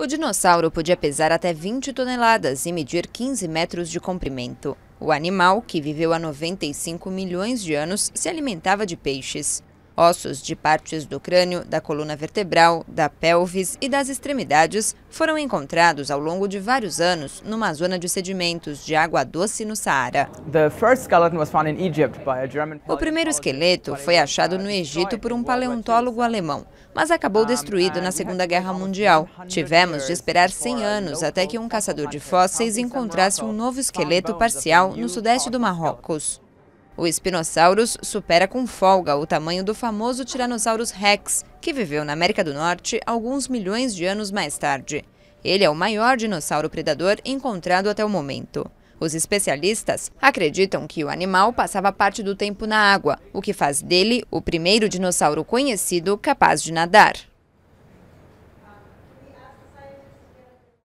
O dinossauro podia pesar até 20 toneladas e medir 15 metros de comprimento. O animal, que viveu há 95 milhões de anos, se alimentava de peixes. Ossos de partes do crânio, da coluna vertebral, da pelvis e das extremidades foram encontrados ao longo de vários anos numa zona de sedimentos de água doce no Saara. O primeiro esqueleto foi achado no Egito por um paleontólogo alemão, mas acabou destruído na Segunda Guerra Mundial. Tivemos de esperar 100 anos até que um caçador de fósseis encontrasse um novo esqueleto parcial no sudeste do Marrocos. O Spinosaurus supera com folga o tamanho do famoso Tyrannosaurus rex, que viveu na América do Norte alguns milhões de anos mais tarde. Ele é o maior dinossauro predador encontrado até o momento. Os especialistas acreditam que o animal passava parte do tempo na água, o que faz dele o primeiro dinossauro conhecido capaz de nadar.